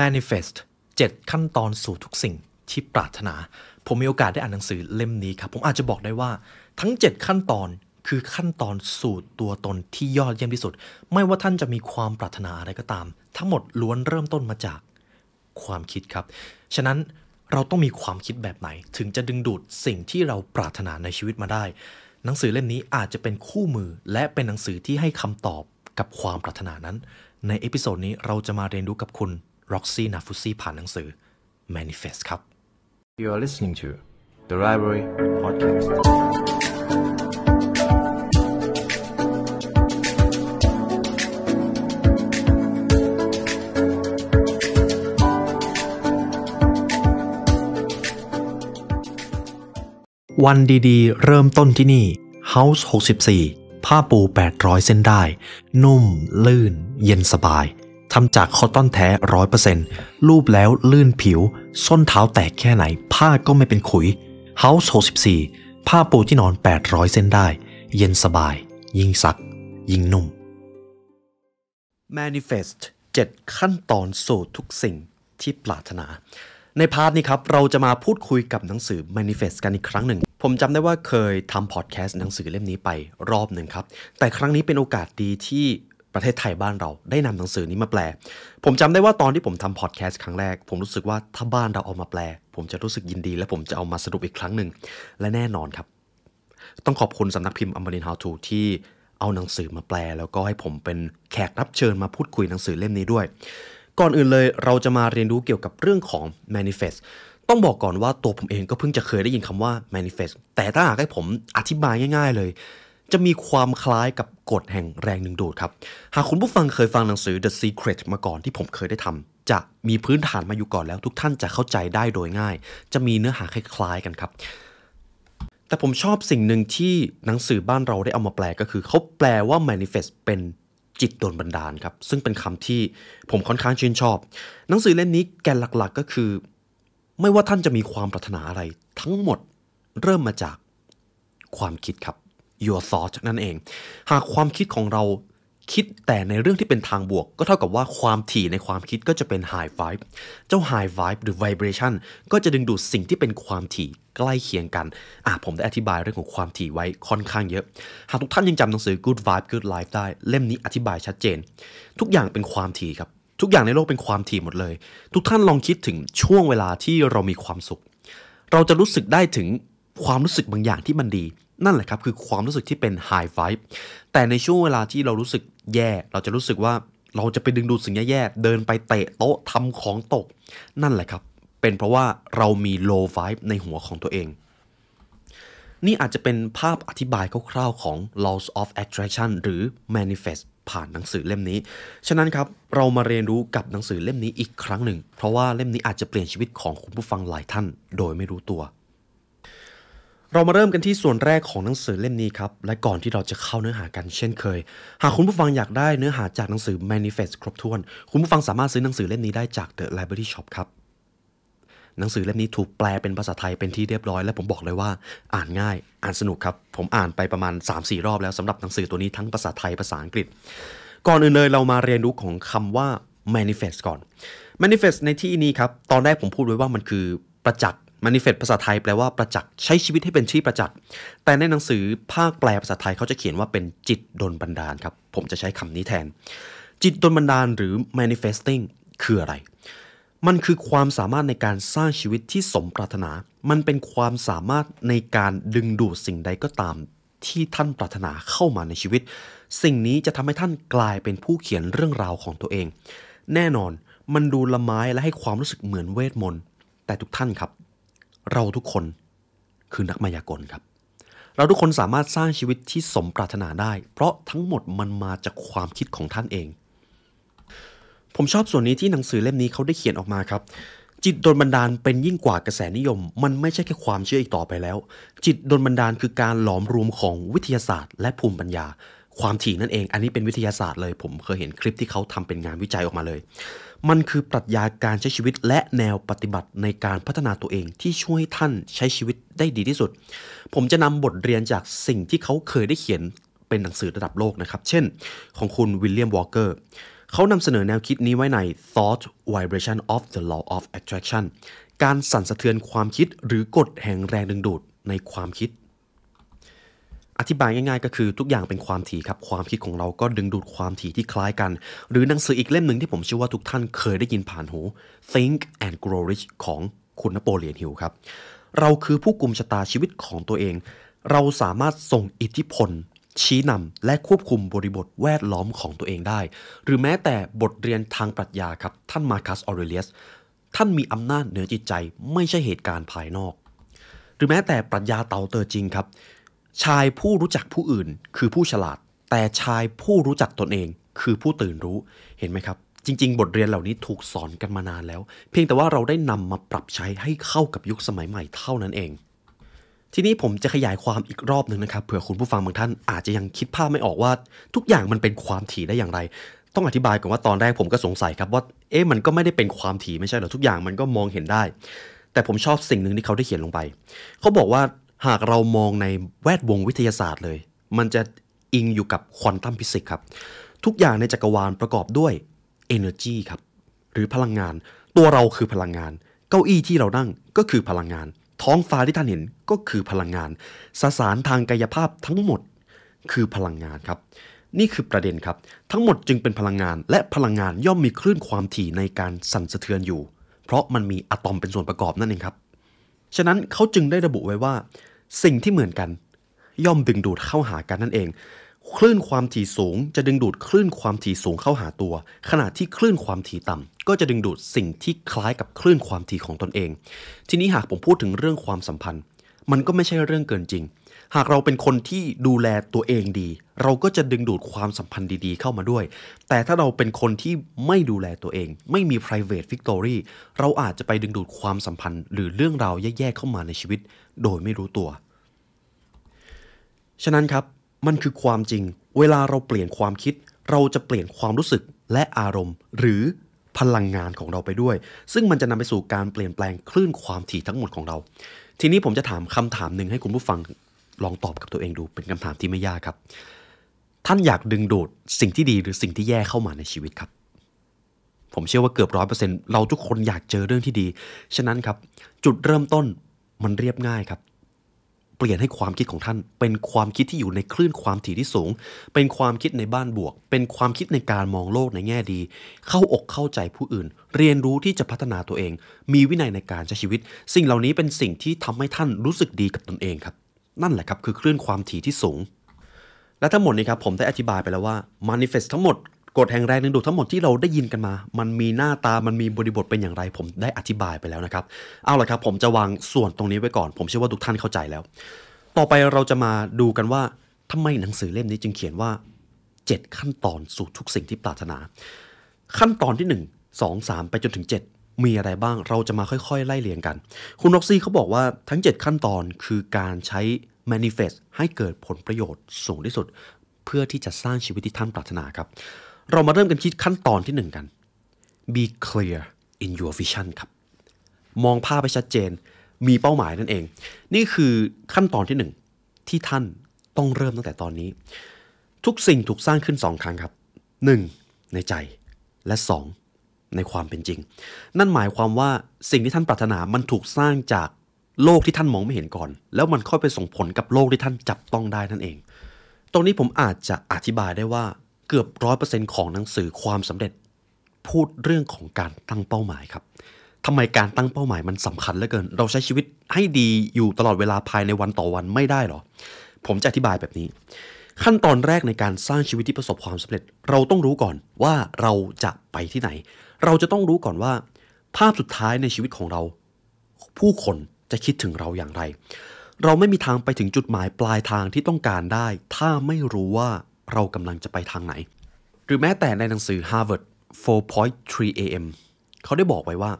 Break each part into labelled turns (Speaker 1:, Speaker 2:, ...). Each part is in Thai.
Speaker 1: manifest 7 ขั้นตอนสู่ทุกสิ่งที่ปรารถนา ผมมีโอกาสได้อ่านหนังสือเล่มนี้ครับ ผมอาจจะบอกได้ว่า ทั้ง 7 ขั้นตอนคือขั้นตอนสู่ตัวตนที่ยอดเยี่ยมที่สุด ไม่ว่าท่านจะมีความปรารถนาอะไรก็ตาม ทั้งหมดล้วนเริ่มต้นมาจากความคิดครับ ฉะนั้นเราต้องมีความคิดแบบไหน ถึงจะดึงดูดสิ่งที่เราปรารถนาในชีวิตมาได้ หนังสือเล่มนี้อาจจะเป็นคู่มือและเป็นหนังสือที่ให้คำตอบกับความปรารถนานั้น ในเอพิโซดนี้เราจะมาเรียนรู้กับคุณร็อกซี่นาฟุซี่ผ่านหนังสือ Manifest ครับ You are listening to The Library Podcast วันดีๆ เริ่มต้นที่นี่ House 64 ผ้าปู 800เส้นได้ นุ่ม ลื่น เย็นสบายทำจากคอตตอนแท้ร้อยเปอร์เซ็นต์รูปแล้วลื่นผิว ส้นเท้าแตกแค่ไหน ผ้าก็ไม่เป็นขุย House 64ผ้าปูที่นอน 800เส้นได้ เย็นสบาย ยิ่งสัก ยิ่งนุ่ม Manifest 7 ขั้นตอนสู่ทุกสิ่งที่ปรารถนา ในพาร์ทนี้ครับ เราจะมาพูดคุยกับหนังสือ Manifest กันอีกครั้งหนึ่ง ผมจำได้ว่าเคยทำพอดแคสต์หนังสือเล่มนี้ไปรอบหนึ่งครับ แต่ครั้งนี้เป็นโอกาสดีที่ประเทศไทยบ้านเราได้นำหนังสือนี้มาแปล ผมจำได้ว่าตอนที่ผมทำพอดแคสต์ครั้งแรก ผมรู้สึกว่าถ้าบ้านเราเอามาแปล ผมจะรู้สึกยินดีและผมจะเอามาสรุปอีกครั้งหนึ่งและแน่นอนครับ ต้องขอบคุณสำนักพิมพ์อมรินทาวทูที่เอาหนังสือมาแปล แล้วก็ให้ผมเป็นแขกรับเชิญมาพูดคุยหนังสือเล่มนี้ด้วย ก่อนอื่นเลยเราจะมาเรียนรู้เกี่ยวกับเรื่องของ manifest ต้องบอกก่อนว่าตัวผมเองก็เพิ่งจะเคยได้ยินคำว่า manifest แต่ถ้าหากให้ผมอธิบายง่าย ๆเลยจะมีความคล้ายกับกฎแห่งแรงดึงดูดครับ หากคุณผู้ฟังเคยฟังหนังสือ The Secret มาก่อนที่ผมเคยได้ทำจะมีพื้นฐานมาอยู่ก่อนแล้วทุกท่านจะเข้าใจได้โดยง่าย จะมีเนื้อหาคล้ายกันครับ แต่ผมชอบสิ่งหนึ่งที่หนังสือบ้านเราได้เอามาแปลก็คือ เขาแปลว่า manifest เป็นจิตโดนบันดาลครับ ซึ่งเป็นคำที่ผมค่อนข้างชื่นชอบ หนังสือเล่มนนี้แกนหลัก ๆ ก็คือ ไม่ว่าท่านจะมีความปรารถนาอะไรทั้งหมดเริ่มมาจากความคิดครับ your thought นั่นเอง หากความคิดของเราคิดแต่ในเรื่องที่เป็นทางบวก ก็เท่ากับว่าความถี่ในความคิดก็จะเป็น high vibe เจ้า high vibe หรือ vibration ก็จะดึงดูดสิ่งที่เป็นความถี่ใกล้เคียงกันอ่ะผมได้อธิบายเรื่องของความถี่ไว้ค่อนข้างเยอะ หากทุกท่านยังจำหนังสือ Good Vibe Good Life ได้ เล่มนี้อธิบายชัดเจน ทุกอย่างเป็นความถี่ครับทุกอย่างในโลกเป็นความถี่หมดเลย ทุกท่านลองคิดถึงช่วงเวลาที่เรามีความสุข เราจะรู้สึกได้ถึงความรู้สึกบางอย่างที่มันดีนั่นแหละครับ คือความรู้สึกที่เป็นไฮไฟฟ์แต่ในช่วงเวลาที่เรารู้สึกแย่ เราจะรู้สึกว่าเราจะไปดึงดูดสิ่งแย่ๆเดินไปเตะโต๊ะทำของตก นั่นแหละครับ เป็นเพราะว่าเรามีโลไฟฟ์ในหัวของตัวเอง นี่อาจจะเป็นภาพอธิบายคร่าวๆของ laws of attraction หรือ manifest ผ่านหนังสือเล่มนี้ ฉะนั้นครับ เรามาเรียนรู้กับหนังสือเล่มนี้อีกครั้งหนึ่ง เพราะว่าเล่มนี้อาจจะเปลี่ยนชีวิตของคุณผู้ฟังหลายท่าน โดยไม่รู้ตัวเรามาเริ่มกันที่ส่วนแรกของหนังสือเล่มนี้ครับและก่อนที่เราจะเข้าเนื้อหากันเช่นเคย หากคุณผู้ฟังอยากได้เนื้อหาจากหนังสือ Manifest ครบถ้วน คุณผู้ฟังสามารถซื้อหนังสือเล่มนี้ได้จาก The Library Shop ครับหนังสือเล่มนี้ถูกแปลเป็นภาษาไทยเป็นที่เรียบร้อยและผมบอกเลยว่าอ่านง่ายอ่านสนุกครับผมอ่านไปประมาณ 3-4 รอบ แล้วสำหรับหนังสือตัวนี้ทั้งภาษาไทยภาษาอังกฤษ ก่อนอื่นเลยเรามาเรียนรู้ของคำว่า manifest ก่อน manifest ในที่นี้ครับตอนแรกผมพูดไว้ว่ามันคือประจักษ์มานิเฟตภาษาไทยแปลว่าประจักษ์ใช้ชีวิตให้เป็นที่ประจักษ์แต่ในหนังสือภาคแปลภาษาไทยเขาจะเขียนว่าเป็นจิตดนบันดาลครับ ผมจะใช้คำนี้แทน จิตดนบันดาลหรือ manifesting คืออะไร มันคือความสามารถในการสร้างชีวิตที่สมปรารถนา มันเป็นความสามารถในการดึงดูดสิ่งใดก็ตามที่ท่านปรารถนาเข้ามาในชีวิต สิ่งนี้จะทำให้ท่านกลายเป็นผู้เขียนเรื่องราวของตัวเอง แน่นอนมันดูละไม้และให้ความรู้สึกเหมือนเวทมนต์ แต่ทุกท่านครับเราทุกคนคือนักมายากลครับ เราทุกคนสามารถสร้างชีวิตที่สมปรารถนาได้ เพราะทั้งหมดมันมาจากความคิดของท่านเอง ผมชอบส่วนนี้ที่หนังสือเล่มนี้เขาได้เขียนออกมาครับ จิตโดนบันดาลเป็นยิ่งกว่ากระแสนิยม มันไม่ใช่แค่ความเชื่ออีกต่อไปแล้ว จิตโดนบันดาลคือการหลอมรวมของวิทยาศาสตร์ และภูมิปัญญา ความถี่นั่นเอง อันนี้เป็นวิทยาศาสตร์เลย ผมเคยเห็นคลิปที่เขาทำเป็นงานวิจัยออกมาเลยมันคือปรัชญาการใช้ชีวิตและแนวปฏิบัติในการพัฒนาตัวเองที่ช่วยให้ท่านใช้ชีวิตได้ดีที่สุด ผมจะนำบทเรียนจากสิ่งที่เขาเคยได้เขียนเป็นหนังสือระดับโลกนะครับ เช่นของคุณวิลเลียมวอลเกอร์ เขานำเสนอแนวคิดนี้ไว้ใน Thought Vibration of the Law of Attraction การสั่นสะเทือนความคิดหรือกฎแห่งแรงดึงดูดในความคิดอธิบายง่ายๆ ก็คือทุกอย่างเป็นความถี่ครับความคิดของเราก็ดึงดูดความถี่ที่คล้ายกัน หรือหนังสืออีกเล่มหนึ่งที่ผมเชื่อว่าทุกท่านเคยได้ยินผ่านหู Think and Grow Rich ของคุณนโปเลียนฮิลครับ เราคือผู้กลุ่มชะตาชีวิตของตัวเอง เราสามารถส่งอิทธิพล ชี้นำและควบคุมบริบทแวดล้อมของตัวเองได้ หรือแม้แต่บทเรียนทางปรัชญาครับท่านมาคัสออเรเลียสท่านมีอำนาจเหนือจิตใจไม่ใช่เหตุการณ์ภายนอก หรือแม้แต่ปรัชญาเตาเตอร์จริงครับชายผู้รู้จักผู้อื่นคือผู้ฉลาด แต่ชายผู้รู้จักตนเองคือผู้ตื่นรู้เห็นไหมครับ จริง ๆ บทเรียนเหล่านี้ถูกสอนกันมานานแล้ว เพียงแต่ว่าเราได้นำมาปรับใช้ให้เข้ากับยุคสมัยใหม่เท่านั้นเอง ทีนี้ผมจะขยายความอีกรอบหนึ่งนะครับเผื่อคุณผู้ฟังบางท่านอาจจะยังคิดภาพไม่ออกว่า ทุกอย่างมันเป็นความถี่ได้อย่างไร ต้องอธิบายก่อนว่าตอนแรกผมก็สงสัยครับว่าเอ๊ะมันก็ไม่ได้เป็นความถี่ไม่ใช่หรอทุกอย่างมันก็มองเห็นได้ แต่ผมชอบสิ่งหนึ่งที่เขาได้เขียนลงไป เขาบอกว่าหากเรามองในแวดวงวิทยาศาสตร์เลย มันจะอิงอยู่กับควอนตัมฟิสิกส์ครับ ทุกอย่างในจักรวาลประกอบด้วย Energy ครับ หรือพลังงาน ตัวเราคือพลังงาน เก้าอี้ที่เรานั่งก็คือพลังงาน ท้องฟ้าที่ท่านเห็นก็คือพลังงานสสารทางกายภาพทั้งหมดคือพลังงานครับ นี่คือประเด็นครับ ทั้งหมดจึงเป็นพลังงาน และพลังงานย่อมมีคลื่นความถี่ในการสั่นสะเทือนอยู่ เพราะมันมีอะตอมเป็นส่วนประกอบนั่นเองครับ ฉะนั้นเขาจึงได้ระบุไว้ว่าสิ่งที่เหมือนกัน ย่อมดึงดูดเข้าหากันนั่นเอง คลื่นความถี่สูงจะดึงดูดคลื่นความถี่สูงเข้าหาตัว ขณะที่คลื่นความถี่ต่ำ ก็จะดึงดูดสิ่งที่คล้ายกับคลื่นความถี่ของตนเอง ทีนี้หากผมพูดถึงเรื่องความสัมพันธ์ มันก็ไม่ใช่เรื่องเกินจริงหากเราเป็นคนที่ดูแลตัวเองดี เราก็จะดึงดูดความสัมพันธ์ดีๆ เข้ามาด้วย แต่ถ้าเราเป็นคนที่ไม่ดูแลตัวเอง ไม่มี private victory เราอาจจะไปดึงดูดความสัมพันธ์หรือเรื่องราวแย่ๆเข้ามาในชีวิตโดยไม่รู้ตัว ฉะนั้นครับมันคือความจริง เวลาเราเปลี่ยนความคิด เราจะเปลี่ยนความรู้สึกและอารมณ์หรือพลังงานของเราไปด้วย ซึ่งมันจะนำไปสู่การเปลี่ยนแปลงคลื่นความถี่ทั้งหมดของเรา ทีนี้ผมจะถามคำถามหนึ่งให้คุณผู้ฟังลองตอบกับตัวเองดูเป็นคำถามที่ไม่ยากครับ ท่านอยากดึงดูดสิ่งที่ดีหรือสิ่งที่แย่เข้ามาในชีวิตครับ ผมเชื่อว่าเกือบร้อยเปอร์เซ็นต์เราทุกคนอยากเจอเรื่องที่ดี ฉะนั้นครับ จุดเริ่มต้นมันเรียบง่ายครับ เปลี่ยนให้ความคิดของท่านเป็นความคิดที่อยู่ในคลื่นความถี่ที่สูง เป็นความคิดในบ้านบวก เป็นความคิดในการมองโลกในแง่ดี เข้าอกเข้าใจผู้อื่น เรียนรู้ที่จะพัฒนาตัวเอง มีวินัยในการใช้ชีวิต สิ่งเหล่านี้เป็นสิ่งที่ทำให้ท่านรู้สึกดีกับตนเองครับนั่นแหละครับ คือคลื่นความถี่ที่สูง และทั้งหมดนี้ครับผมได้อธิบายไปแล้วว่า manifest ทั้งหมดกฎแห่งแรงดึงดูดทั้งหมดที่เราได้ยินกันมา มันมีหน้าตามันมีบริบทเป็นอย่างไรผมได้อธิบายไปแล้วนะครับเอาละครับ ผมจะวางส่วนตรงนี้ไว้ก่อน ผมเชื่อว่าทุกท่านเข้าใจแล้ว ต่อไปเราจะมาดูกันว่าทำไมหนังสือเล่มนี้จึงเขียนว่า 7 ขั้นตอนสู่ทุกสิ่งที่ปรารถนา ขั้นตอนที่ 1 2 3ไปจนถึง7มีอะไรบ้างเราจะมาค่อยๆ ไล่เรียงกัน คุณน็อกซี่เขาบอกว่าทั้ง 7 ขั้นตอนคือการใช้ manifest ให้เกิดผลประโยชน์สูงที่สุด เพื่อที่จะสร้างชีวิตที่ท่านปรารถนาครับ เรามาเริ่มกันคิดขั้นตอนที่ 1 กัน be clear in your vision ครับ มองภาพไปชัดเจน มีเป้าหมายนั่นเอง นี่คือขั้นตอนที่ 1 ที่ท่านต้องเริ่มตั้งแต่ตอนนี้ ทุกสิ่งถูกสร้างขึ้น 2 ครั้งครับ 1. ในใจและ 2ในความเป็นจริง นั่นหมายความว่าสิ่งที่ท่านปรารถนามันถูกสร้างจากโลกที่ท่านมองไม่เห็นก่อน แล้วมันค่อยไปส่งผลกับโลกที่ท่านจับต้องได้นั่นเอง ตรงนี้ผมอาจจะอธิบายได้ว่าเกือบร้อยเปอร์เซ็นของหนังสือความสำเร็จ พูดเรื่องของการตั้งเป้าหมายครับทำไมการตั้งเป้าหมายมันสำคัญเหลือเกิน เราใช้ชีวิตให้ดีอยู่ตลอดเวลาภายในวันต่อวันไม่ได้หรอ ผมจะอธิบายแบบนี้ ขั้นตอนแรกในการสร้างชีวิตที่ประสบความสำเร็จเราต้องรู้ก่อนว่าเราจะไปที่ไหนเราจะต้องรู้ก่อนว่า ภาพสุดท้ายในชีวิตของเรา ผู้คนจะคิดถึงเราอย่างไร เราไม่มีทางไปถึงจุดหมายปลายทางที่ต้องการได้ ถ้าไม่รู้ว่าเรากำลังจะไปทางไหน หรือแม้แต่ในหนังสือ Harvard 4.3 a.m. เขาได้บอกไว้ว่า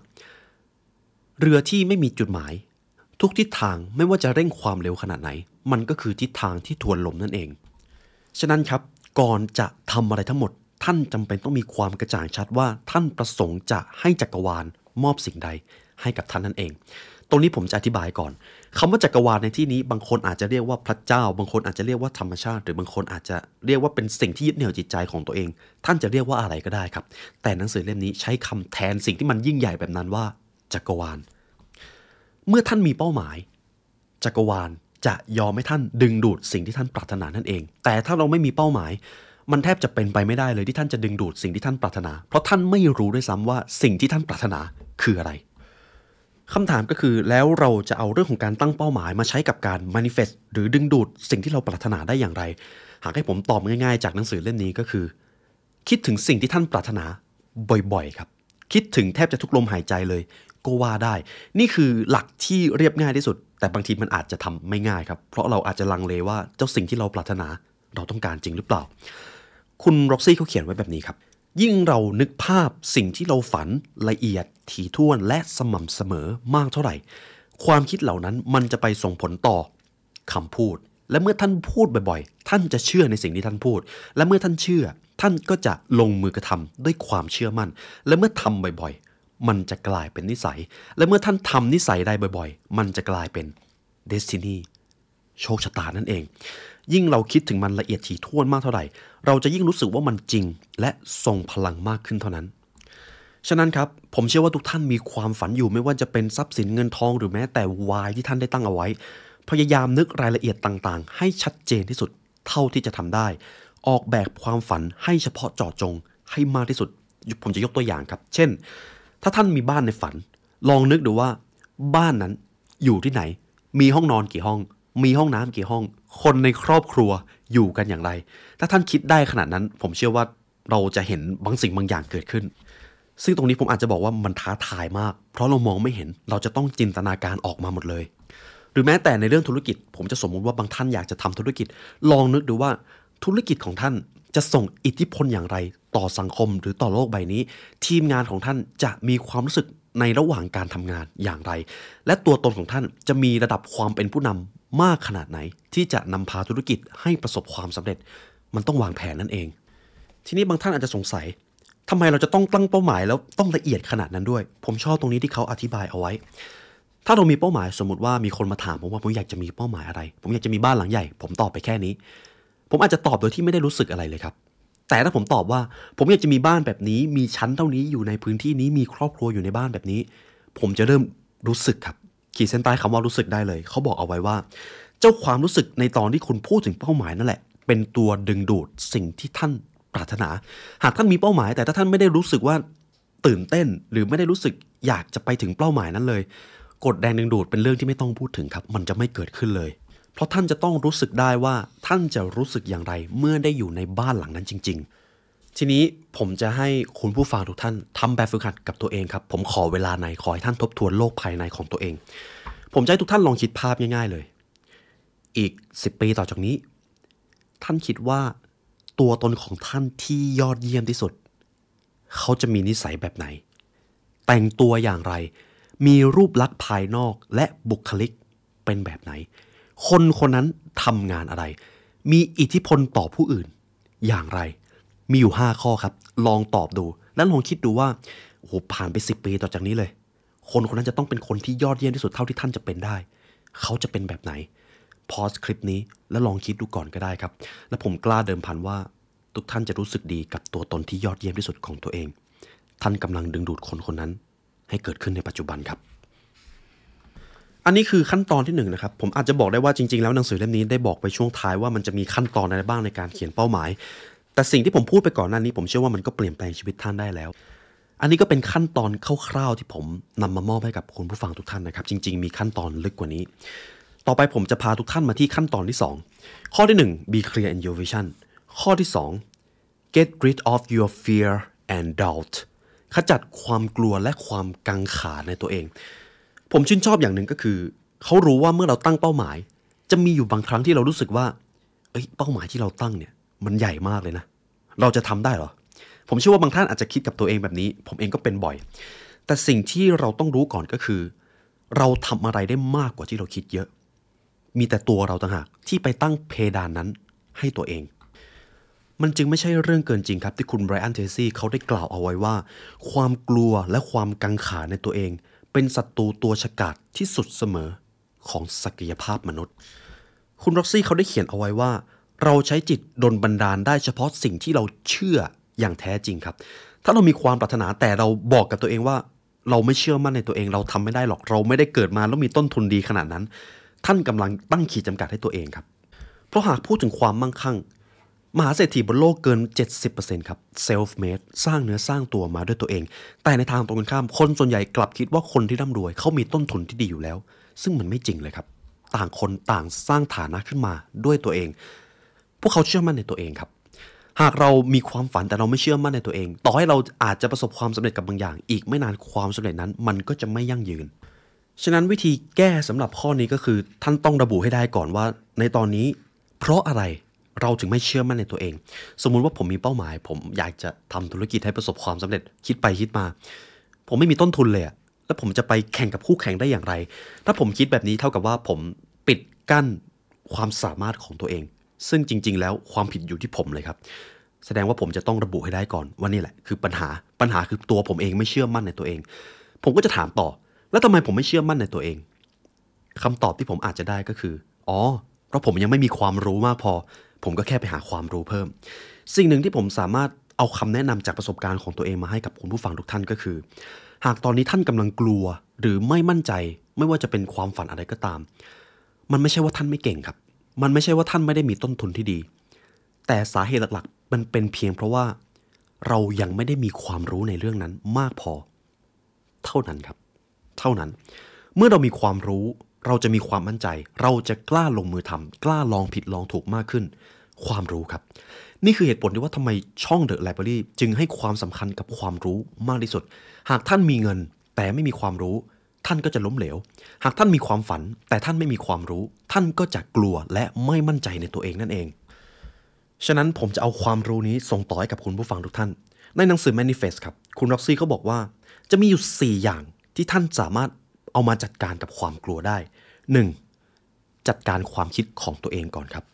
Speaker 1: เรือที่ไม่มีจุดหมาย ทุกทิศทางไม่ว่าจะเร่งความเร็วขนาดไหน มันก็คือทิศทางที่ทวนลมนั่นเอง ฉะนั้นครับก่อนจะทำอะไรทั้งหมดท่านจำเป็นต้องมีความกระจ่างชัดว่า ท่านประสงค์จะให้จักรวาล มอบสิ่งใดให้กับท่านนั่นเอง ตรงนี้ผมจะอธิบายก่อนคำว่าจักรวาลในที่นี้ บางคนอาจจะเรียกว่าพระเจ้า บางคนอาจจะเรียกว่าธรรมชาติ หรือบางคนอาจจะเรียกว่าเป็นสิ่งที่ยึดเหนี่ยวจิตใจของตัวเอง ท่านจะเรียกว่าอะไรก็ได้ครับ แต่หนังสือเล่มนี้ใช้คำแทนสิ่งที่มันยิ่งใหญ่แบบนั้นว่า จักรวาลเมื่อท่านมีเป้าหมาย จักรวาลจะยอมให้ท่านดึงดูดสิ่งที่ท่านปรารถนานั่นเอง แต่ถ้าเราไม่มีเป้าหมายมันแทบจะเป็นไปไม่ได้เลยที่ท่านจะดึงดูดสิ่งที่ท่านปรารถนา เพราะท่านไม่รู้ด้วยซ้ำว่าสิ่งที่ท่านปรารถนาคืออะไร คำถามก็คือแล้วเราจะเอาเรื่องของการตั้งเป้าหมายมาใช้กับการ manifest หรือดึงดูดสิ่งที่เราปรารถนาได้อย่างไร หากให้ผมตอบง่ายๆ จากหนังสือเล่มนี้ก็คือ คิดถึงสิ่งที่ท่านปรารถนาบ่อยๆ ครับ คิดถึงแทบจะทุกลมหายใจเลยก็ว่าได้ นี่คือหลักที่เรียบง่ายที่สุด แต่บางทีมันอาจจะทำไม่ง่ายครับเพราะเราอาจจะลังเลว่าเจ้าสิ่งที่เราปรารถนา เราต้องการจริงหรือเปล่าคุณร็อกซี่เขาเขียนไว้แบบนี้ครับ ยิ่งเรานึกภาพสิ่งที่เราฝันละเอียด ถี่ถ้วนและสม่ำเสมอมากเท่าไหร่ ความคิดเหล่านั้นมันจะไปส่งผลต่อคำพูด และเมื่อท่านพูดบ่อย ๆ ท่านจะเชื่อในสิ่งที่ท่านพูด และเมื่อท่านเชื่อ ท่านก็จะลงมือกระทำด้วยความเชื่อมั่น และเมื่อทำบ่อยๆ มันจะกลายเป็นนิสัย และเมื่อท่านทำนิสัยได้บ่อยๆ มันจะกลายเป็นเดสตินีโชคชะตานั่นเองยิ่งเราคิดถึงมันละเอียดถี่ถ้วนมากเท่าไหร่ เราจะยิ่งรู้สึกว่ามันจริงและทรงพลังมากขึ้นเท่านั้น ฉะนั้นครับ ผมเชื่อว่าทุกท่านมีความฝันอยู่ไม่ว่าจะเป็นทรัพย์สินเงินทอง หรือแม้แต่วายที่ท่านได้ตั้งเอาไว้ พยายามนึกรายละเอียดต่างๆ ให้ชัดเจนที่สุดเท่าที่จะทำได้ ออกแบบความฝันให้เฉพาะเจาะจง ให้มากที่สุดผมจะยกตัวอย่างครับ เช่น ถ้าท่านมีบ้านในฝัน ลองนึกดูว่า บ้านนั้นอยู่ที่ไหน มีห้องนอนกี่ห้อง มีห้องน้ำกี่ห้องคนในครอบครัวอยู่กันอย่างไร ถ้าท่านคิดได้ขนาดนั้น ผมเชื่อว่าเราจะเห็นบางสิ่งบางอย่างเกิดขึ้น ซึ่งตรงนี้ผมอาจจะบอกว่ามันท้าทายมาก เพราะเรามองไม่เห็น เราจะต้องจินตนาการออกมาหมดเลย หรือแม้แต่ในเรื่องธุรกิจ ผมจะสมมุติว่าบางท่านอยากจะทำธุรกิจ ลองนึกดูว่าธุรกิจของท่านจะส่งอิทธิพลอย่างไร ต่อสังคมหรือต่อโลกใบนี้ ทีมงานของท่านจะมีความรู้สึกในระหว่างการทำงานอย่างไร และตัวตนของท่านจะมีระดับความเป็นผู้นำมากขนาดไหน ที่จะนำพาธุรกิจให้ประสบความสำเร็จ มันต้องวางแผนนั่นเอง ทีนี้บางท่านอาจจะสงสัยทำไมเราจะต้องตั้งเป้าหมายแล้วต้องละเอียดขนาดนั้นด้วย ผมชอบตรงนี้ที่เขาอธิบายเอาไว้ถ้าเรามีเป้าหมายสมมติว่ามีคนมาถามผมว่าผมอยากจะมีเป้าหมายอะไร ผมอยากจะมีบ้านหลังใหญ่ ผมตอบไปแค่นี้ ผมอาจจะตอบโดยที่ไม่ได้รู้สึกอะไรเลยครับแต่ถ้าผมตอบว่า ผมอยากจะมีบ้านแบบนี้มีชั้นเท่านี้อยู่ในพื้นที่นี้มีครอบครัวอยู่ในบ้านแบบนี้ ผมจะเริ่มรู้สึกครับ ขีดเส้นใต้คำว่ารู้สึกได้เลยเขาบอกเอาไว้ว่า เจ้าความรู้สึกในตอนที่คุณพูดถึงเป้าหมายนั่นแหละ เป็นตัวดึงดูดสิ่งที่ท่านปรารถนา หากท่านมีเป้าหมาย แต่ถ้าท่านไม่ได้รู้สึกว่าตื่นเต้นหรือไม่ได้รู้สึกอยากจะไปถึงเป้าหมายนั้นเลยกดแดงดึงดูดเป็นเรื่องที่ไม่ต้องพูดถึงครับ มันจะไม่เกิดขึ้นเลยราะท่านจะต้องรู้สึกได้ว่าท่านจะรู้สึกอย่างไรเมื่อได้อยู่ในบ้านหลังนั้นจริงๆ ทีนี้ผมจะให้คุณผู้ฟังทุกท่านทำแบบฝึกหัดกับตัวเองครับ ผมขอเวลาในขอให้ท่านทบทวนโลกภายในของตัวเอง ผมจะให้ทุกท่านลองคิดภาพง่ายๆ เลย อีก 10 ปีต่อจากนี้ ท่านคิดว่าตัวตนของท่านที่ยอดเยี่ยมที่สุด เขาจะมีนิสัยแบบไหน แต่งตัวอย่างไร มีรูปลักษณ์ภายนอกและบุคลิกเป็นแบบไหนคนคนนั้นทำงานอะไร มีอิทธิพลต่อผู้อื่นอย่างไร มีอยู่ 5 ข้อครับ ลองตอบดู แล้วลองคิดดูว่า โอ้หผ่านไป10 ปีต่อจากนี้เลย คนคนนั้นจะต้องเป็นคนที่ยอดเยี่ยมที่สุดเท่าที่ท่านจะเป็นได้ เขาจะเป็นแบบไหน พอสคลิปนี้แล้วลองคิดดูก่อนก็ได้ครับ และผมกล้าเดิมพันว่า ทุกท่านจะรู้สึกดีกับตัวตนที่ยอดเยี่ยมที่สุดของตัวเอง ท่านกำลังดึงดูดคนคนนั้น ให้เกิดขึ้นในปัจจุบันครับอันนี้คือขั้นตอนที่1นนะครับผมอาจจะบอกได้ว่าจริงๆแล้วหนังสือเล่มนี้ได้บอกไปช่วงท้ายว่ามันจะมีขั้นตอนอะไรบ้างในการเขียนเป้าหมาย แต่สิ่งที่ผมพูดไปก่อนหน้า นี้ผมเชื่อว่ามันก็เปลี่ยนแปลงชีวิตท่านได้แล้ว อันนี้ก็เป็นขั้นตอนคร่าวๆ ที่ผมนำมามอบให้กับคุณผู้ฟังทุกท่านนะครับ จริงๆมีขั้นตอนลึกกว่านี้ ต่อไปผมจะพาทุกท่านมาที่ขั้นตอนที่ 2 ข้อที่ 1 be clear in your vision ข้อที่ 2 get rid of your fear and doubt ขจัดความกลัวและความกังขาในตัวเองผมชื่นชอบอย่างหนึ่งก็คือ เขารู้ว่าเมื่อเราตั้งเป้าหมาย จะมีอยู่บางครั้งที่เรารู้สึกว่า เอ้ยเป้าหมายที่เราตั้งเนี่ย มันใหญ่มากเลยนะ เราจะทำได้หรอผมเชื่อว่าบางท่านอาจจะคิดกับตัวเองแบบนี้ ผมเองก็เป็นบ่อย แต่สิ่งที่เราต้องรู้ก่อนก็คือ เราทำอะไรได้มากกว่าที่เราคิดเยอะ มีแต่ตัวเราต่างหาก ที่ไปตั้งเพดานนั้นให้ตัวเอง มันจึงไม่ใช่เรื่องเกินจริงครับ ที่คุณไบรอันเทซี่เขาได้กล่าวเอาไว้ว่า ความกลัวและความกังขาในตัวเองเป็นศัตรูตัวฉกาจที่สุดเสมอของศักยภาพมนุษย์ คุณร็อกซี่เขาได้เขียนเอาไว้ว่า เราใช้จิตดนบันดาลได้เฉพาะสิ่งที่เราเชื่ออย่างแท้จริงครับ ถ้าเรามีความปรารถนาแต่เราบอกกับตัวเองว่า เราไม่เชื่อมั่นในตัวเอง เราทำไม่ได้หรอกเราไม่ได้เกิดมาแล้วมีต้นทุนดีขนาดนั้น ท่านกำลังตั้งขีดจากัดให้ตัวเองครับ เพราะหากพูดถึงความมั่งคั่งมหาเศรษฐีบนโลกเกิน 70%ครับเซลฟ์เมดสร้างเนื้อสร้างตัวมาด้วยตัวเอง แต่ในทางตรงกันข้าม คนส่วนใหญ่กลับคิดว่าคนที่ร่ำรวย เขามีต้นทุนที่ดีอยู่แล้ว ซึ่งมันไม่จริงเลยครับ ต่างคนต่างสร้างฐานะขึ้นมาด้วยตัวเอง พวกเขาเชื่อมั่นในตัวเองครับ หากเรามีความฝันแต่เราไม่เชื่อมั่นในตัวเอง ต่อให้เราอาจจะประสบความสำเร็จกับบางอย่างอีกไม่นานความสำเร็จนั้นมันก็จะไม่ยั่งยืนฉะนั้นวิธีแก้สำหรับข้อนี้ก็คือท่านต้องระบุให้ได้ก่อนว่า ในตอนนี้เพราะอะไรเราจึงไม่เชื่อมั่นในตัวเอง สมมุติว่าผมมีเป้าหมาย ผมอยากจะทำธุรกิจให้ประสบความสำเร็จคิดไปคิดมา ผมไม่มีต้นทุนเลยแล้วผมจะไปแข่งกับคู่แข่งได้อย่างไร ถ้าผมคิดแบบนี้เท่ากับว่าผมปิดกั้นความสามารถของตัวเอง ซึ่งจริง ๆ แล้วความผิดอยู่ที่ผมเลยครับ แสดงว่าผมจะต้องระบุให้ได้ก่อนว่านี่แหละ คือปัญหาปัญหาคือตัวผมเองไม่เชื่อมั่นในตัวเอง ผมก็จะถามต่อ แล้วทำไมผมไม่เชื่อมั่นในตัวเอง คำตอบที่ผมอาจจะได้ก็คือ อ๋อเพราะผมยังไม่มีความรู้มากพอ ผมก็แค่ไปหาความรู้เพิ่ม สิ่งหนึ่งที่ผมสามารถเอาคำแนะนำจากประสบการณ์ของตัวเองมาให้กับคุณผู้ฟังทุกท่านก็คือ หากตอนนี้ท่านกำลังกลัว หรือไม่มั่นใจไม่ว่าจะเป็นความฝันอะไรก็ตาม มันไม่ใช่ว่าท่านไม่เก่งครับ มันไม่ใช่ว่าท่านไม่ได้มีต้นทุนที่ดี แต่สาเหตุหลักๆ มันเป็นเพียง เพราะว่าเรายังไม่ได้มีความรู้ในเรื่องนั้นมากพอ เท่านั้นครับ เท่านั้น เมื่อเรามีความรู้เราจะมีความมั่นใจ เราจะกล้าลงมือทำกล้าลองผิดลองถูกมากขึ้น ความรู้ครับ นี่คือเหตุผลที่ว่าทำไมช่องเดอะไลบรารีจึงให้ความสำคัญกับความรู้มากที่สุด หากท่านมีเงินแต่ไม่มีความรู้ ท่านก็จะล้มเหลว หากท่านมีความฝันแต่ท่านไม่มีความรู้ ท่านก็จะกลัวและไม่มั่นใจในตัวเองนั่นเองฉะนั้นผมจะเอาความรู้นี้ส่งต่อให้กับคุณผู้ฟังทุกท่าน ในหนังสือ Manifest ครับคุณร็อกซี่เขาบอกว่าจะมีอยู่ 4 อย่างที่ท่านสามารถเอามาจัดการกับความกลัวได้ 1. จัดการความคิดของตัวเองก่อนครับ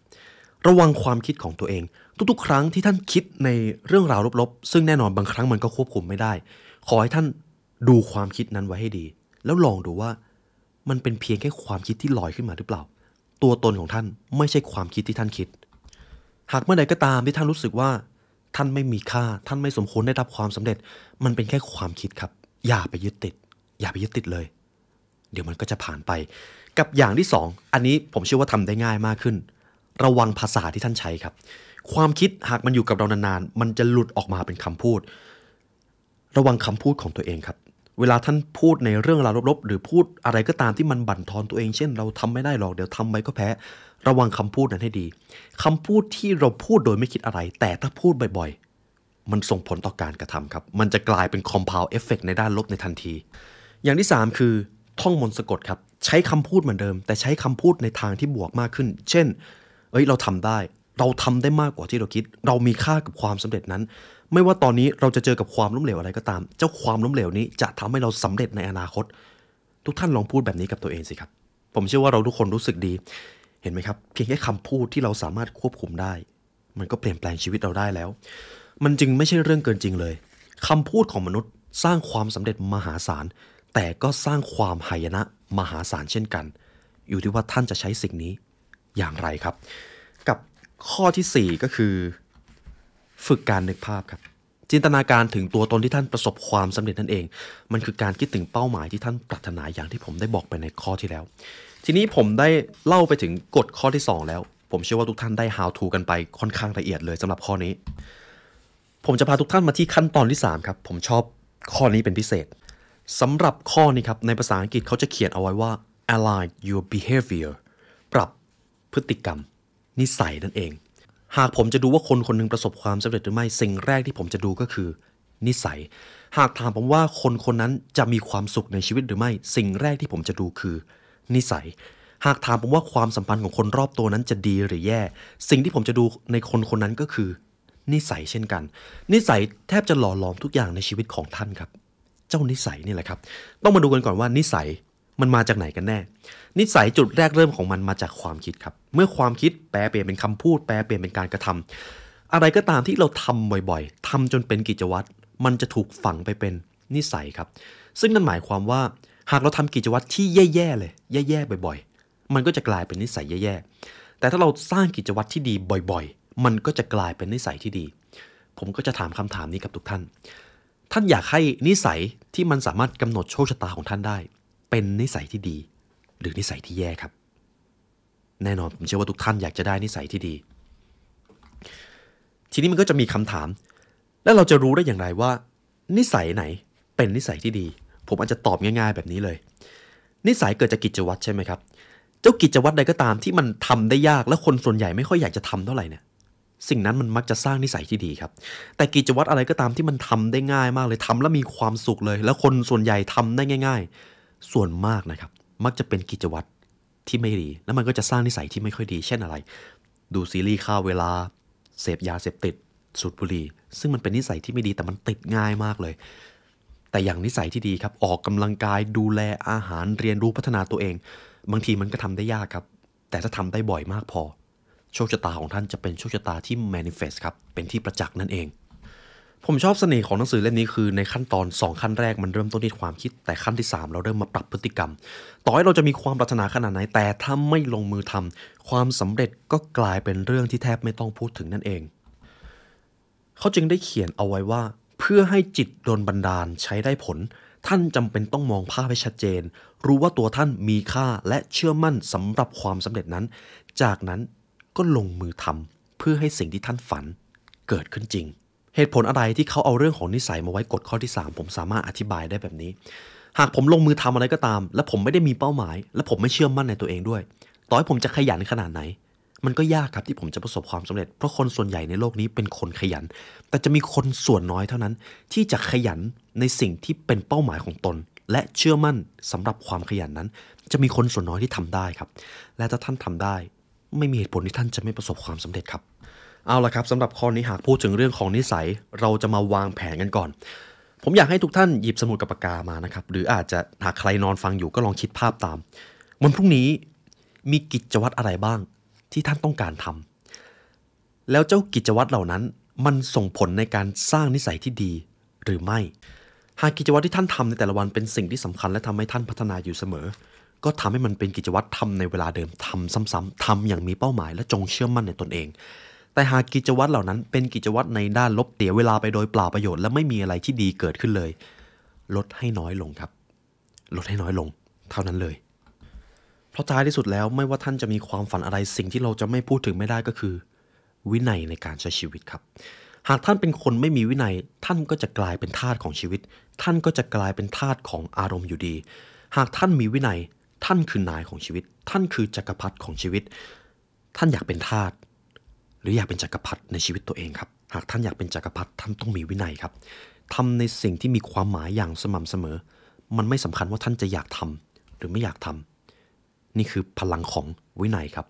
Speaker 1: ระวังความคิดของตัวเองทุกๆ ครั้งที่ท่านคิดในเรื่องราวลบๆ ซึ่งแน่นอนบางครั้งมันก็ควบคุมไม่ได้ ขอให้ท่านดูความคิดนั้นไว้ให้ดี แล้วลองดูว่า มันเป็นเพียงแค่ความคิดที่ลอยขึ้นมาหรือเปล่า ตัวตนของท่านไม่ใช่ความคิดที่ท่านคิด หากเมื่อใดก็ตามที่ท่านรู้สึกว่า ท่านไม่มีค่า ท่านไม่สมควรได้รับความสำเร็จ มันเป็นแค่ความคิดครับ อย่าไปยึดติด อย่าไปยึดติดเลยเดี๋ยวมันก็จะผ่านไป กับอย่างที่2ออันนี้ผมเชื่อว่าทำได้ง่ายมากขึ้น ระวังภาษาที่ท่านใช้ครับ ความคิดหากมันอยู่กับเรานานๆมันจะหลุดออกมาเป็นคำพูด ระวังคำพูดของตัวเองครับ เวลาท่านพูดในเรื่องราวลบๆ หรือพูดอะไรก็ตามที่มันบั่นทอนตัวเอง เช่นเราทำไม่ได้หรอก เดี๋ยวทำไปก็แพ้ ระวังคำพูดนั้นให้ดี คำพูดที่เราพูดโดยไม่คิดอะไร แต่ถ้าพูดบ่อย ๆ มันส่งผลต่อการกระทำครับ มันจะกลายเป็น compound effect ในด้านลบในทันที อย่างที่3คือท่องมนต์สะกดครับใช้คำพูดเหมือนเดิม แต่ใช้คำพูดในทางที่บวกมากขึ้น เช่น เอ้ยเราทำได้เราทำได้มากกว่าที่เราคิด เรามีค่ากับความสำเร็จนั้น ไม่ว่าตอนนี้เราจะเจอกับความล้มเหลวอะไรก็ตามเจ้าความล้มเหลวนี้จะทำให้เราสำเร็จในอนาคต ทุกท่านลองพูดแบบนี้กับตัวเองสิครับ ผมเชื่อว่าเราทุกคนรู้สึกดี เห็นไหมครับเพียงแค่คำพูดที่เราสามารถควบคุมได้ มันก็เปลี่ยนแปลงชีวิตเราได้แล้ว มันจึงไม่ใช่เรื่องเกินจริงเลยคำพูดของมนุษย์ สร้างความสำเร็จมหาศาลแต่ก็สร้างความหายนะมหาศาลเช่นกัน อยู่ที่ว่าท่านจะใช้สิ่งนี้อย่างไรครับ กับข้อที่ 4 ก็คือฝึกการนึกภาพครับจินตนาการถึงตัวตนที่ท่านประสบความสำเร็จนั่นเอง มันคือการคิดถึงเป้าหมายที่ท่านปรารถนาอย่างที่ผมได้บอกไปในข้อที่แล้ว ทีนี้ผมได้เล่าไปถึงกฎข้อที่ 2 แล้ว ผมเชื่อว่าทุกท่านได้ how to กันไปค่อนข้างละเอียดเลยสำหรับข้อนี้ ผมจะพาทุกท่านมาที่ขั้นตอนที่ 3 ครับ ผมชอบข้อนี้เป็นพิเศษสำหรับข้อนี้ครับในภาษาอังกฤษเขาจะเขียนเอาไว้ว่า align your behavior ปรับพฤติกรรม นิสัยนั่นเอง หากผมจะดูว่าคนคนนึงประสบความสำเร็จหรือไม่ สิ่งแรกที่ผมจะดูก็คือ นิสัย หากถามผมว่าคนคนนั้นจะมีความสุขในชีวิตหรือไม่ สิ่งแรกที่ผมจะดูคือ นิสัย หากถามผมว่าความสัมพันธ์ของคนรอบตัวนั้นจะดีหรือแย่ สิ่งที่ผมจะดูในคนคนนั้นก็คือ นิสัยเช่นกัน นิสัยแทบจะหล่อหลอมทุกอย่างในชีวิตของท่านครับเจ้านิสัยนี่แหละครับต้องมาดูกันก่อนว่านิสัยมันมาจากไหนกันแน่ นิสัยจุดแรกเริ่มของมันมาจากความคิดครับเมื่อความคิดแปลเปลี่ยนเป็นคำพูดแปลเปลี่ยนเป็นการกระทำ อะไรก็ตามที่เราทำบ่อยๆ ทำจนเป็นกิจวัตรมันจะถูกฝังไปเป็นนิสัยครับ ซึ่งนั่นหมายความว่า หากเราทำกิจวัตรที่แย่ๆเลย แย่ๆบ่อยๆ มันก็จะกลายเป็นนิสัยแย่ๆแต่ถ้าเราสร้างกิจวัตรที่ดีบ่อยๆ มันก็จะกลายเป็นนิสัยที่ดี ผมก็จะถามคำถามนี้กับทุกท่านท่านอยากให้นิสัยที่มันสามารถกำหนดโชคชะตาของท่านได้ เป็นนิสัยที่ดี หรือนิสัยที่แย่ครับ แน่นอน ผมเชื่อว่าทุกท่านอยากจะได้นิสัยที่ดี ทีนี้มันก็จะมีคำถาม แล้วเราจะรู้ได้อย่างไรว่า นิสัยไหนเป็นนิสัยที่ดี ผมอาจจะตอบง่ายๆแบบนี้เลย นิสัยเกิดจากกิจวัตรใช่ไหมครับเจ้ากิจวัตรใดก็ตามที่มันทำได้ยากและคนส่วนใหญ่ไม่ค่อยอยากจะทำเท่าไหร่เนี่ยสิ่งนั้นมันมักจะสร้างนิสัยที่ดีครับ แต่กิจวัตรอะไรก็ตามที่มันทำได้ง่ายมากเลยทำแล้วมีความสุขเลย แล้วคนส่วนใหญ่ทำได้ง่ายๆ ส่วนมากนะครับมักจะเป็นกิจวัตรที่ไม่ดีแล้วมันก็จะสร้างนิสัยที่ไม่ค่อยดี เช่นอะไร ดูซีรีส์ข้าวเวลา เสพยาเสพติด สูบบุหรี่ ซึ่งมันเป็นนิสัยที่ไม่ดีแต่มันติดง่ายมากเลย แต่อย่างนิสัยที่ดีครับออกกำลังกายดูแลอาหารเรียนรู้พัฒนาตัวเอง บางทีมันก็ทำได้ยากครับ แต่ถ้าทำได้บ่อยมากพอโชคชะตาของท่านจะเป็นโชคชะตาที่ manifest ครับ เป็นที่ประจักษ์นั่นเอง ผมชอบเสน่ห์ของหนังสือเล่มนี้คือในขั้นตอน 2 ขั้นแรกมันเริ่มต้นที่ความคิดแต่ขั้นที่ 3 เราเริ่มมาปรับพฤติกรรม ต่อให้เราจะมีความปรารถนาขนาดไหนแต่ถ้าไม่ลงมือทำ ความสำเร็จก็กลายเป็นเรื่องที่แทบไม่ต้องพูดถึงนั่นเอง เขาจึงได้เขียนเอาไว้ว่า เพื่อให้จิตโดนบันดาลใช้ได้ผล ท่านจำเป็นต้องมองภาพให้ชัดเจน รู้ว่าตัวท่านมีค่าและเชื่อมั่นสำหรับความสำเร็จนั้น จากนั้นก็ลงมือทำเพื่อให้สิ่งที่ท่านฝันเกิดขึ้นจริง เหตุผลอะไรที่เขาเอาเรื่องของนิสัยมาไว้กฎข้อที่ 3 ผมสามารถอธิบายได้แบบนี้ หากผมลงมือทำอะไรก็ตาม และผมไม่ได้มีเป้าหมาย และผมไม่เชื่อมั่นในตัวเองด้วย ต่อให้ผมจะขยันขนาดไหน มันก็ยากครับ ที่ผมจะประสบความสำเร็จ เพราะคนส่วนใหญ่ในโลกนี้เป็นคนขยัน แต่จะมีคนส่วนน้อยเท่านั้น ที่จะขยันในสิ่งที่เป็นเป้าหมายของตน และเชื่อมั่นสำหรับความขยันนั้น จะมีคนส่วนน้อยที่ทำได้ครับและถ้าท่านทำได้ไม่มีเหตุผลที่ท่านจะไม่ประสบความสำเร็จครับ เอาละครับสำหรับข้อนี้หากพูดถึงเรื่องของนิสัยเราจะมาวางแผนกันก่อน ผมอยากให้ทุกท่านหยิบสมุดกับปากกามานะครับหรืออาจจะหากใครนอนฟังอยู่ก็ลองคิดภาพตามวันพรุ่งนี้มีกิจวัตรอะไรบ้างที่ท่านต้องการทำ แล้วเจ้ากิจวัตรเหล่านั้น มันส่งผลในการสร้างนิสัยที่ดีหรือไม่ หากกิจวัตรที่ท่านทำในแต่ละวันเป็นสิ่งที่สำคัญและทำให้ท่านพัฒนาอยู่เสมอก็ทำให้มันเป็นกิจวัตรทำในเวลาเดิมทำซ้ำ ๆ ทำอย่างมีเป้าหมายและจงเชื่อมั่นในตนเอง แต่หากกิจวัตรเหล่านั้น เป็นกิจวัตรในด้านลบเตียเวลาไปโดยเปล่าประโยชน์และไม่มีอะไรที่ดีเกิดขึ้นเลย ลดให้น้อยลงครับ ลดให้น้อยลง เท่านั้นเลย เพราะท้ายที่สุดแล้วไม่ว่าท่านจะมีความฝันอะไรสิ่งที่เราจะไม่พูดถึงไม่ได้ก็คือ วินัยในการใช้ชีวิตครับ หากท่านเป็นคนไม่มีวินัย ท่านก็จะกลายเป็นทาสของชีวิต ท่านก็จะกลายเป็นทาสของอารมณ์อยู่ดี หากท่านมีวินัยท่านคือนายของชีวิต ท่านคือจักรพรรดิของชีวิต ท่านอยากเป็นทาสหรืออยากเป็นจักรพรรดิในชีวิตตัวเองครับ หากท่านอยากเป็นจักรพรรดิท่านต้องมีวินัยครับทำในสิ่งที่มีความหมายอย่างสม่ำเสมอ มันไม่สำคัญว่าท่านจะอยากทำหรือไม่อยากทำ นี่คือพลังของวินัยครับ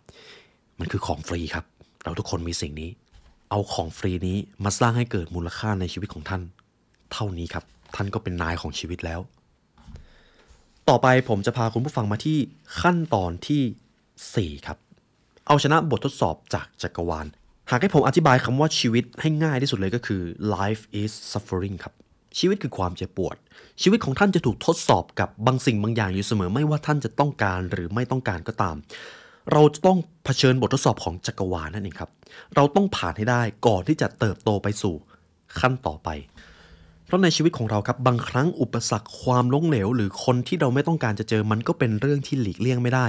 Speaker 1: มันคือของฟรีครับ เราทุกคนมีสิ่งนี้ เอาของฟรีนี้มาสร้างให้เกิดมูลค่าในชีวิตของท่าน เท่านี้ครับ ท่านก็เป็นนายของชีวิตแล้วต่อไปผมจะพาคุณผู้ฟังมาที่ขั้นตอนที่ 4 ครับ เอาชนะบททดสอบจากจักรวาล หากให้ผมอธิบายคำว่าชีวิตให้ง่ายที่สุดเลยก็คือ life is suffering ครับชีวิตคือความเจ็บปวด ชีวิตของท่านจะถูกทดสอบกับบางสิ่งบางอย่างอยู่เสมอ ไม่ว่าท่านจะต้องการหรือไม่ต้องการก็ตาม เราจะต้องเผชิญบททดสอบของจักรวาลนั่นเองครับเราต้องผ่านให้ได้ก่อนที่จะเติบโตไปสู่ขั้นต่อไปเพราะในชีวิตของเราครับบางครั้งอุปสรรคความล้มเหลว หรือคนที่เราไม่ต้องการจะเจอมันก็เป็นเรื่องที่หลีกเลี่ยงไม่ได้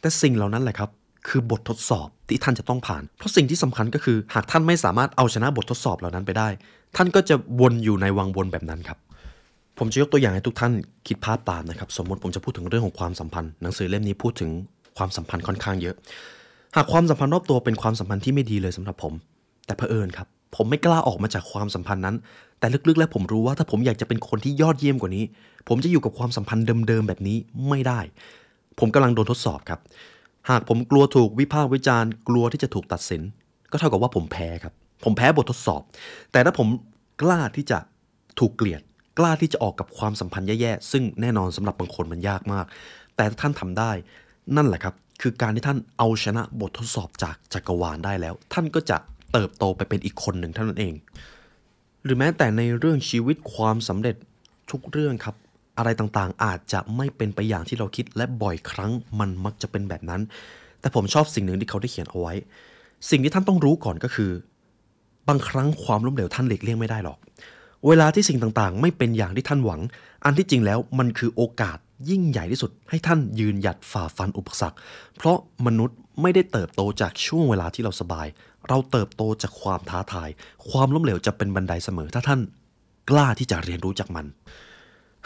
Speaker 1: แต่สิ่งเหล่านั้นแหละครับคือบททดสอบที่ท่านจะต้องผ่าน เพราะสิ่งที่สำคัญก็คือ หากท่านไม่สามารถเอาชนะบททดสอบเหล่านั้นไปได้ ท่านก็จะวนอยู่ในวังวนแบบนั้นครับ ผมจะยกตัวอย่างให้ทุกท่านคิดภาพตามนะครับ สมมติผมจะพูดถึงเรื่องของความสัมพันธ์ หนังสือเล่มนี้พูดถึงความสัมพันธ์ค่อนข้างเยอะ หากความสัมพันธ์รอบตัวเป็นความสัมพันธ์ที่ไม่ดีเลยสำหรับผม แต่เผอิญครับผมไม่กล้าออกมาจากความสัมพันธ์นั้น แต่ลึกๆ แล้วผมรู้ว่าถ้าผมอยากจะเป็นคนที่ยอดเยี่ยมกว่านี้ ผมจะอยู่กับความสัมพันธ์เดิม ๆ แบบนี้ไม่ได้ ผมกำลังโดนทดสอบครับ หากผมกลัวถูกวิพากษ์วิจารณ์กลัวที่จะถูกตัดสิน ก็เท่ากับว่าผมแพ้ครับ ผมแพ้บททดสอบ แต่ถ้าผมกล้าที่จะถูกเกลียด กล้าที่จะออกกับความสัมพันธ์แย่ๆซึ่งแน่นอนสำหรับบางคนมันยากมาก แต่ถ้าท่านทำได้ นั่นแหละครับ คือการที่ท่านเอาชนะบททดสอบจากจักรวาลได้แล้ว ท่านก็จะเติบโตไปเป็นอีกคนหนึ่งเท่านั้นเอง หรือแม้แต่ในเรื่องชีวิตความสำเร็จทุกเรื่องครับ อะไรต่างๆ อาจจะไม่เป็นไปอย่างที่เราคิดและบ่อยครั้งมันมักจะเป็นแบบนั้น แต่ผมชอบสิ่งหนึ่งที่เขาได้เขียนเอาไว้ สิ่งที่ท่านต้องรู้ก่อนก็คือ บางครั้งความล้มเหลวท่านหลีกเลี่ยงไม่ได้หรอก เวลาที่สิ่งต่างๆ ไม่เป็นอย่างที่ท่านหวัง อันที่จริงแล้วมันคือโอกาสยิ่งใหญ่ที่สุด ให้ท่านยืนหยัดฝ่าฟันอุปสรรค เพราะมนุษย์ไม่ได้เติบโตจากช่วงเวลาที่เราสบาย เราเติบโตจากความท้าทาย ความล้มเหลวจะเป็นบันไดเสมอถ้าท่านกล้าที่จะเรียนรู้จากมัน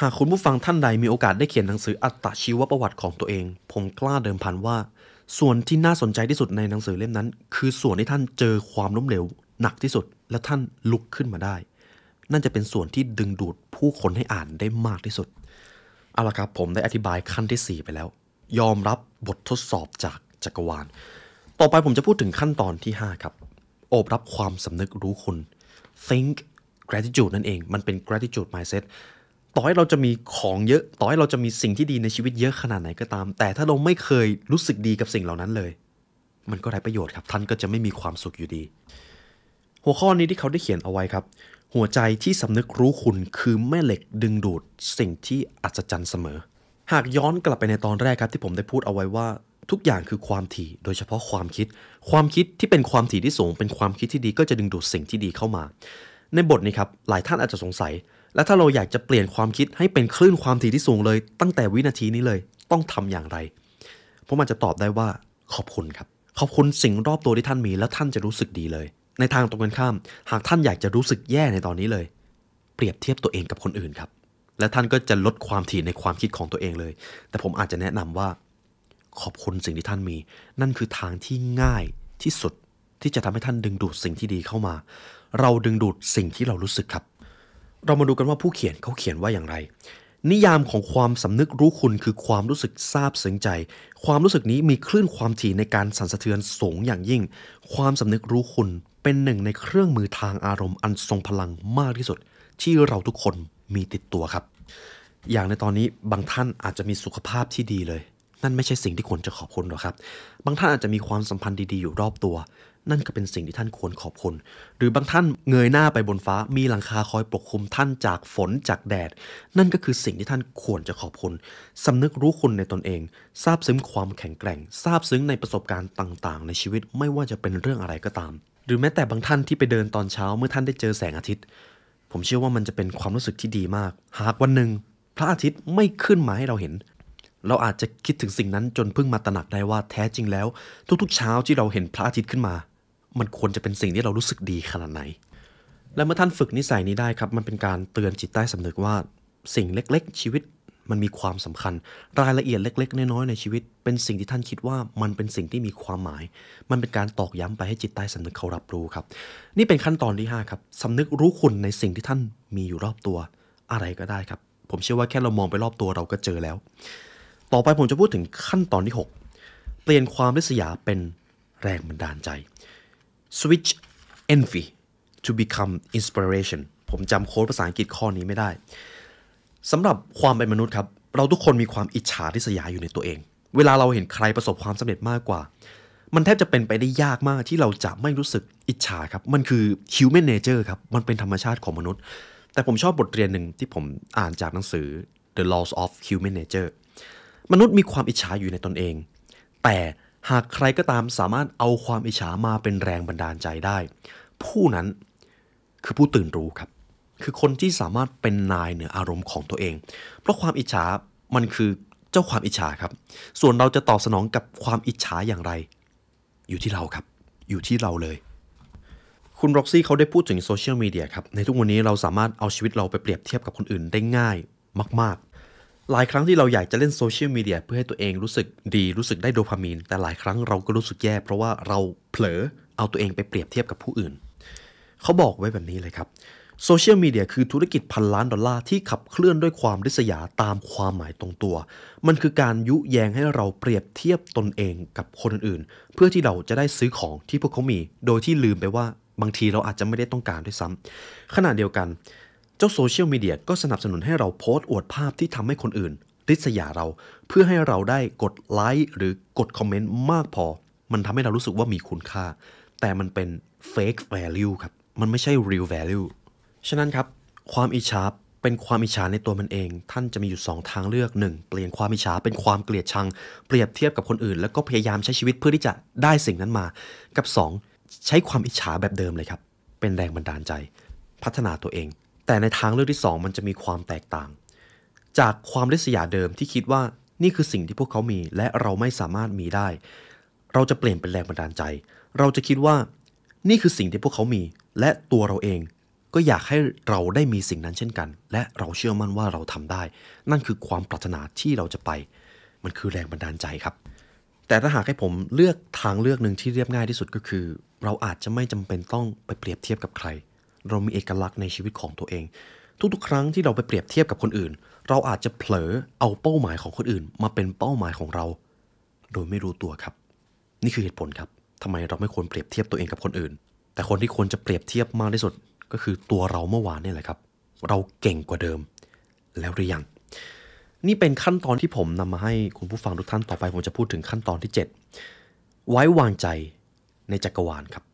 Speaker 1: หากคุณผู้ฟังท่านใดมีโอกาสได้เขียนหนังสืออัตชีวประวัติของตัวเอง ผมกล้าเดิมพันว่า ส่วนที่น่าสนใจที่สุดในหนังสือเล่มนั้นคือส่วนที่ท่านเจอความล้มเหลวหนักที่สุดและท่านลุกขึ้นมาได้ นั่นจะเป็นส่วนที่ดึงดูดผู้คนให้อ่านได้มากที่สุด เอาละครับผมได้อธิบายขั้นที่ 4 ไปแล้ว ยอมรับบททดสอบจากจักรวาลต่อไปผมจะพูดถึงขั้นตอนที่ 5 ครับ โอบรับความสำนึกรู้คุณ think gratitude นั่นเอง มันเป็น gratitude mindset ต่อให้เราจะมีของเยอะ ต่อให้เราจะมีสิ่งที่ดีในชีวิตเยอะขนาดไหนก็ตาม แต่ถ้าเราไม่เคยรู้สึกดีกับสิ่งเหล่านั้นเลย มันก็ไร้ประโยชน์ครับ ท่านก็จะไม่มีความสุขอยู่ดี หัวข้อนี้ที่เขาได้เขียนเอาไว้ครับ หัวใจที่สำนึกรู้คุณคือแม่เหล็กดึงดูดสิ่งที่อัศจรรย์เสมอ หากย้อนกลับไปในตอนแรกครับที่ผมได้พูดเอาไว้ว่าทุกอย่างคือความถี่โดยเฉพาะความคิด ความคิดที่เป็นความถี่ที่สูง เป็นความคิดที่ดีก็จะดึงดูดสิ่งที่ดีเข้ามา ในบทนี้ครับหลายท่านอาจจะสงสัย และถ้าเราอยากจะเปลี่ยนความคิดให้เป็นคลื่นความถี่ที่สูงเลย ตั้งแต่วินาทีนี้เลย ต้องทำอย่างไร ผมอาจจะตอบได้ว่าขอบคุณครับขอบคุณสิ่งรอบตัวที่ท่านมีแล้วท่านจะรู้สึกดีเลย ในทางตรงกันข้าม หากท่านอยากจะรู้สึกแย่ในตอนนี้เลย เปรียบเทียบตัวเองกับคนอื่นครับและท่านก็จะลดความถี่ในความคิดของตัวเองเลย แต่ผมอาจจะแนะนำว่าขอบคุณสิ่งที่ท่านมี นั่นคือทางที่ง่ายที่สุดที่จะทำให้ท่านดึงดูดสิ่งที่ดีเข้ามา เราดึงดูดสิ่งที่เรารู้สึกครับ เรามาดูกันว่าผู้เขียนเขาเขียนว่าอย่างไร นิยามของความสำนึกรู้คุณคือความรู้สึกซาบซึ้งใจ ความรู้สึกนี้มีคลื่นความถี่ในการสั่นสะเทือนสูงอย่างยิ่ง ความสำนึกรู้คุณเป็นหนึ่งในเครื่องมือทางอารมณ์อันทรงพลังมากที่สุด ที่เราทุกคนมีติดตัวครับ อย่างในตอนนี้บางท่านอาจจะมีสุขภาพที่ดีเลยนั่นไม่ใช่สิ่งที่ควรจะขอบคุณหรอกครับ บางท่านอาจจะมีความสัมพันธ์ดีๆอยู่รอบตัว นั่นก็เป็นสิ่งที่ท่านควรขอบคุณ หรือบางท่านเงยหน้าไปบนฟ้ามีหลังคาคอยปกคลุมท่านจากฝนจากแดด นั่นก็คือสิ่งที่ท่านควรจะขอบคุณ สำนึกรู้คุณในตนเองซาบซึ้งความแข็งแกร่งซาบซึ้งในประสบการณ์ต่างๆ ในชีวิตไม่ว่าจะเป็นเรื่องอะไรก็ตาม หรือแม้แต่บางท่านที่ไปเดินตอนเช้าเมื่อท่านได้เจอแสงอาทิตย์ ผมเชื่อว่ามันจะเป็นความรู้สึกที่ดีมาก หากวันหนึ่ง พระอาทิตย์ไม่ขึ้นมาให้เราเห็นเราอาจจะคิดถึงสิ่งนั้นจนเพิ่งมาตระหนักได้ว่าแท้จริงแล้วทุกๆเช้าที่เราเห็นพระอาทิตย์ขึ้นมา มันควรจะเป็นสิ่งที่เรารู้สึกดีขนาดไหน และเมื่อท่านฝึกนิสัยนี้ได้ครับ มันเป็นการเตือนจิตใต้สำนึกว่าสิ่งเล็กๆ ชีวิตมันมีความสำคัญ รายละเอียดเล็กๆน้อยๆในชีวิตเป็นสิ่งที่ท่านคิดว่ามันเป็นสิ่งที่มีความหมาย มันเป็นการตอกย้ำไปให้จิตใต้สำนึกเขารับรู้ครับ นี่เป็นขั้นตอนที่ 5 ครับ สำนึกรู้คุณในสิ่งที่ท่านมีอยู่รอบตัว อะไรก็ได้ครับ ผมเชื่อว่าแค่เรามองไปรอบตัวเราก็เจอแล้วต่อไปผมจะพูดถึงขั้นตอนที่ 6 เปลี่ยนความริษยาเป็นแรงบันดาลใจ switch envy to become inspiration ผมจำโค้ดภาษาอังกฤษข้อนี้ไม่ได้ สำหรับความเป็นมนุษย์ครับ เราทุกคนมีความอิจฉาริษยาอยู่ในตัวเอง เวลาเราเห็นใครประสบความสำเร็จมากกว่า มันแทบจะเป็นไปได้ยากมากที่เราจะไม่รู้สึกอิจฉาครับ มันคือ human nature ครับ มันเป็นธรรมชาติของมนุษย์ แต่ผมชอบบทเรียนหนึ่งที่ผมอ่านจากหนังสือ The Laws of Human Nature มนุษย์มีความอิจฉาอยู่ในตนเอง แต่หากใครก็ตามสามารถเอาความอิจฉามาเป็นแรงบันดาลใจได้ ผู้นั้นคือผู้ตื่นรู้ครับ คือคนที่สามารถเป็นนายเหนืออารมณ์ของตัวเอง เพราะความอิจฉามันคือเจ้าความอิจฉาครับ ส่วนเราจะตอบสนองกับความอิจฉาอย่างไร อยู่ที่เราครับ อยู่ที่เราเลย คุณร็อกซี่เขาได้พูดถึงโซเชียลมีเดียครับในทุกวันนี้เราสามารถเอาชีวิตเราไปเปรียบเทียบกับคนอื่นได้ง่ายมากหลายครั้งที่เราอยากจะเล่นโซเชียลมีเดียเพื่อให้ตัวเองรู้สึกดีรู้สึกได้โดพามีนแต่หลายครั้งเราก็รู้สึกแย่เพราะว่าเราเผลอ เอาตัวเองไปเปรียบเทียบกับผู้อื่น เขาบอกไว้แบบนี้เลยครับโซเชียลมีเดียคือธุรกิจพันล้านดอลลาร์ที่ขับเคลื่อนด้วยความริษยาตามความหมายตรงตัว มันคือการยุแยงให้เราเปรียบเทียบตนเองกับคนอื่นเพื่อที่เราจะได้ซื้อของที่พวกเขามี โดยที่ลืมไปว่าบางทีเราอาจจะไม่ได้ต้องการด้วยซ้ำขณะเดียวกันเจ้าโซเชียลมีเดียก็สนับสนุนให้เราโพสต์อวดภาพที่ทำให้คนอื่นริษยาเรา เพื่อให้เราได้กดไลค์หรือกดคอมเมนต์มากพอ มันทำให้เรารู้สึกว่ามีคุณค่า แต่มันเป็นเฟกแวลูครับ มันไม่ใช่ real value ฉะนั้นครับ ความอิจฉาเป็นความอิจฉาในตัวมันเอง ท่านจะมีอยู่ 2 ทางเลือก 1. เปลี่ยนความอิจฉาเป็นความเกลียดชังเปรียบเทียบกับคนอื่น แล้วก็พยายามใช้ชีวิตเพื่อที่จะได้สิ่งนั้นมา กับ 2 ใช้ความอิจฉาแบบเดิมเลยครับเป็นแรงบันดาลใจ พัฒนาตัวเองแต่ในทางเลือกที่ 2 มันจะมีความแตกต่าง จากความริษยาเดิมที่คิดว่านี่คือสิ่งที่พวกเขามีและเราไม่สามารถมีได้ เราจะเปลี่ยนเป็นแรงบันดาลใจ เราจะคิดว่า นี่คือสิ่งที่พวกเขามี และตัวเราเอง ก็อยากให้เราได้มีสิ่งนั้นเช่นกัน และเราเชื่อมั่นว่าเราทำได้ นั่นคือความปรารถนาที่เราจะไป มันคือแรงบันดาลใจครับ แต่ถ้าหากให้ผมเลือกทางเลือกหนึ่งที่เรียบง่ายที่สุดก็คือ เราอาจจะไม่จำเป็นต้องไปเปรียบเทียบกับใครเรามีเอกลักษณ์ในชีวิตของตัวเองทุกๆครั้งที่เราไปเปรียบเทียบกับคนอื่น เราอาจจะเผลอเอาเป้าหมายของคนอื่นมาเป็นเป้าหมายของเรา โดยไม่รู้ตัวครับ นี่คือเหตุผลครับทำไมเราไม่ควรเปรียบเทียบตัวเองกับคนอื่น แต่คนที่ควรจะเปรียบเทียบมากที่สุด ก็คือตัวเราเมื่อวานนี่แหละครับ เราเก่งกว่าเดิม แล้วหรือยัง นี่เป็นขั้นตอนที่ผมนำมาให้คุณผู้ฟังทุกท่านต่อไปผมจะพูดถึงขั้นตอนที่ 7 ไว้วางใจในจักรวาลครับ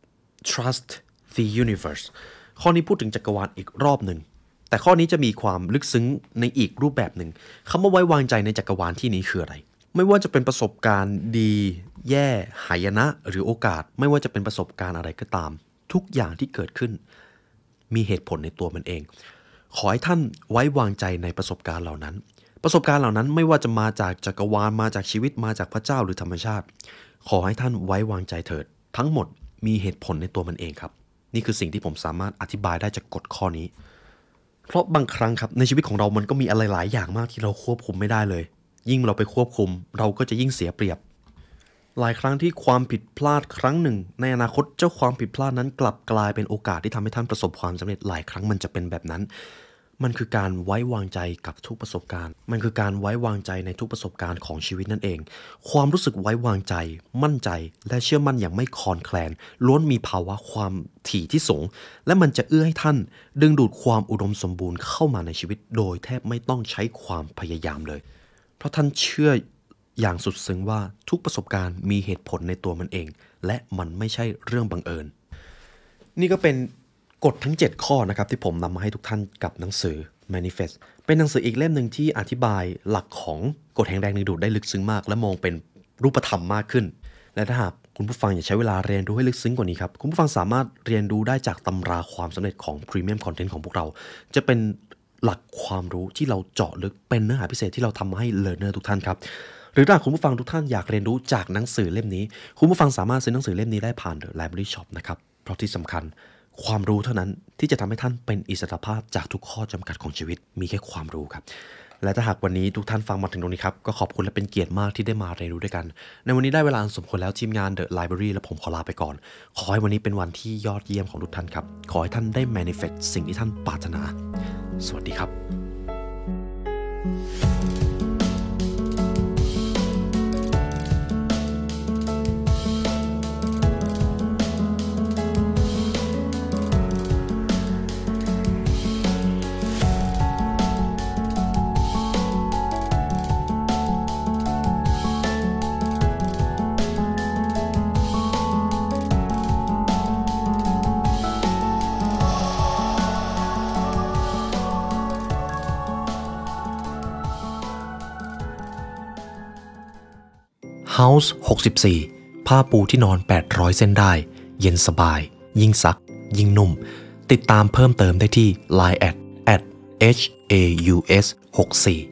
Speaker 1: trust the universe ข้อนี้พูดถึงจักรวาลอีกรอบหนึ่งแต่ข้อนี้จะมีความลึกซึ้งในอีกรูปแบบหนึ่งคำว่าไว้วางใจในจักรวาลที่นี้คืออะไร ไม่ว่าจะเป็นประสบการณ์ดี แย่ หายนะ หรือโอกาส ไม่ว่าจะเป็นประสบการณ์อะไรก็ตาม ทุกอย่างที่เกิดขึ้นมีเหตุผลในตัวมันเอง ขอให้ท่านไว้วางใจในประสบการณ์เหล่านั้น ประสบการณ์เหล่านั้นไม่ว่าจะมาจากจักรวาลมาจากชีวิตมาจากพระเจ้าหรือธรรมชาติ ขอให้ท่านไว้วางใจเถิด ทั้งหมด มีเหตุผลในตัวมันเองครับนี่คือสิ่งที่ผมสามารถอธิบายได้จากกฎข้อนี้ เพราะบางครั้งครับ ในชีวิตของเรามันก็มีอะไรหลายอย่างมากที่เราควบคุมไม่ได้เลย ยิ่งเราไปควบคุม เราก็จะยิ่งเสียเปรียบ หลายครั้งที่ความผิดพลาดครั้งหนึ่ง ในอนาคตเจ้าความผิดพลาดนั้นกลับกลายเป็นโอกาสที่ทำให้ท่านประสบความสำเร็จหลายครั้งมันจะเป็นแบบนั้นมันคือการไว้วางใจกับทุกประสบการณ์ มันคือการไว้วางใจในทุกประสบการณ์ของชีวิตนั่นเอง ความรู้สึกไว้วางใจ มั่นใจ และเชื่อมั่นอย่างไม่คอนแคลน ล้วนมีภาวะความถี่ที่สูง และมันจะเอื้อให้ท่าน ดึงดูดความอุดมสมบูรณ์เข้ามาในชีวิต โดยแทบไม่ต้องใช้ความพยายามเลย เพราะท่านเชื่ออย่างสุดซึ้งว่าทุกประสบการณ์มีเหตุผลในตัวมันเอง และมันไม่ใช่เรื่องบังเอิญ นี่ก็เป็นกฎทั้ง 7 ข้อนะครับที่ผมนำมาให้ทุกท่านกับหนังสือ Manifest เป็นหนังสืออีกเล่มหนึ่งที่อธิบายหลักของกฎแห่งแรงดึงดูดได้ลึกซึ้งมาก และมองเป็นรูปธรรมมากขึ้น และถ้าหากคุณผู้ฟังอยากใช้เวลาเรียนรู้ให้ลึกซึ้งกว่านี้ครับ คุณผู้ฟังสามารถเรียนรู้ได้จากตำราความสำเร็จของ Premium Content ของพวกเรา จะเป็นหลักความรู้ที่เราเจาะลึกเป็นเนื้อหาพิเศษที่เราทำให้เลเนอร์ทุกท่านครับ หรือถ้าคุณผู้ฟังทุกท่านอยากเรียนรู้จากหนังสือเล่มนี้ คุณผู้ฟังสามารถซื้อหนังสือเล่มนี้ได้ผ่าน The Library Shop นะครับเพราะที่สำคัญความรู้เท่านั้นที่จะทำให้ท่านเป็นอิสระภาพจากทุกข้อจำกัดของชีวิต มีแค่ความรู้ครับและถ้าหากวันนี้ทุกท่านฟังมาถึงตรงนี้ครับก็ขอบคุณและเป็นเกียรติมากที่ได้มาเรียนรู้ด้วยกัน ในวันนี้ได้เวลาสมควรแล้วทีมงาน The Library และผมขอลาไปก่อน ขอให้วันนี้เป็นวันที่ยอดเยี่ยมของทุกท่านครับขอให้ท่านได้ manifest สิ่งที่ท่านปรารถนา สวัสดีครับ House 64 ผ้าปูที่นอน 800เส้น ได้ เย็นสบาย ยิ่งสัก ยิ่งนุ่ม ติดตามเพิ่มเติมได้ที่ Line at at h a u s 64